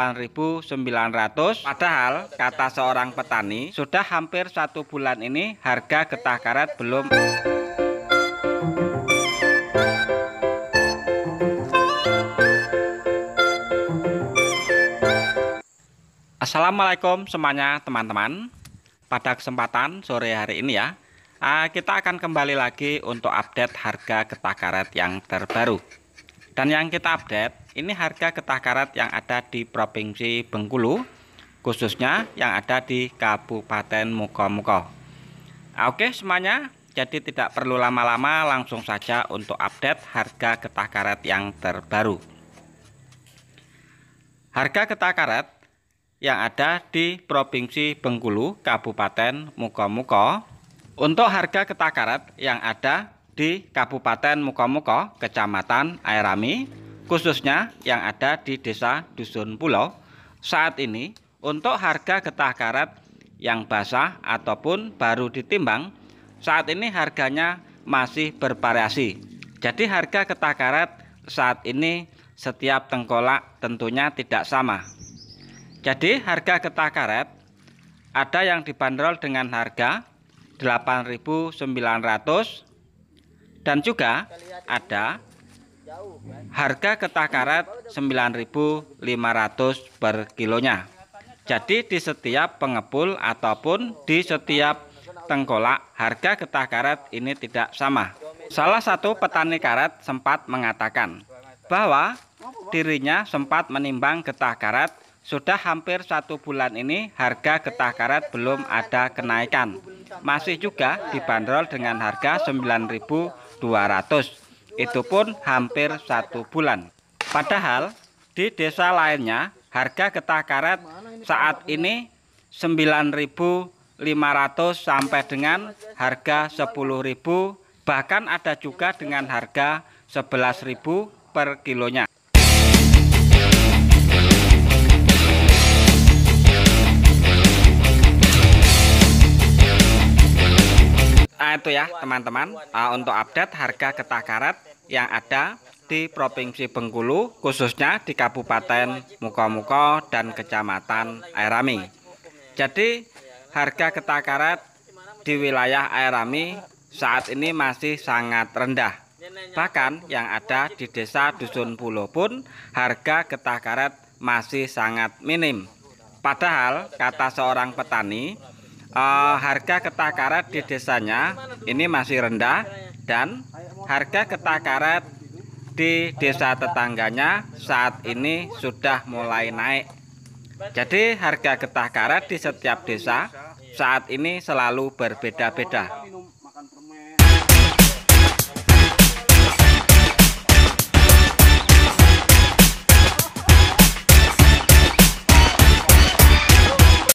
8.900 padahal kata seorang petani sudah hampir satu bulan ini harga getah karet belum Assalamualaikum semuanya teman-teman Pada kesempatan sore hari ini ya ah, Kita akan kembali lagi untuk update harga getah karet yang terbaru dan yang kita update, ini harga getah karat yang ada di Provinsi Bengkulu, khususnya yang ada di Kabupaten Mukomuko. Nah, oke semuanya, jadi tidak perlu lama-lama langsung saja untuk update harga getah karet yang terbaru. Harga getah karet yang ada di Provinsi Bengkulu, Kabupaten Mukomuko. Untuk harga getah karet yang ada di Kabupaten Mukomuko, Kecamatan Airami, khususnya yang ada di Desa Dusun Pulau. Saat ini, untuk harga getah karet yang basah ataupun baru ditimbang, saat ini harganya masih bervariasi. Jadi harga getah karet saat ini setiap tengkolak tentunya tidak sama. Jadi harga getah karet ada yang dibanderol dengan harga 8.900 dan juga ada harga getah karet 9.500 per kilonya. Jadi di setiap pengepul ataupun di setiap tengkolak harga getah karet ini tidak sama. Salah satu petani karet sempat mengatakan bahwa dirinya sempat menimbang getah karet sudah hampir satu bulan ini harga getah karet belum ada kenaikan. Masih juga dibanderol dengan harga 200 itu pun hampir satu bulan padahal di desa lainnya harga getah karet saat ini 9.500 sampai dengan harga 10.000 bahkan ada juga dengan harga 11.000 per kilonya itu ya teman-teman uh, untuk update harga getah karet yang ada di Provinsi Bengkulu khususnya di Kabupaten Mukomuko dan Kecamatan Airami. Jadi harga getah karet di wilayah Airami saat ini masih sangat rendah. Bahkan yang ada di desa Dusun Pulo pun harga getah karet masih sangat minim. Padahal kata seorang petani uh, harga getah karet di desanya ini masih rendah dan harga getah karet di desa tetangganya saat ini sudah mulai naik. Jadi harga getah karet di setiap desa saat ini selalu berbeda-beda.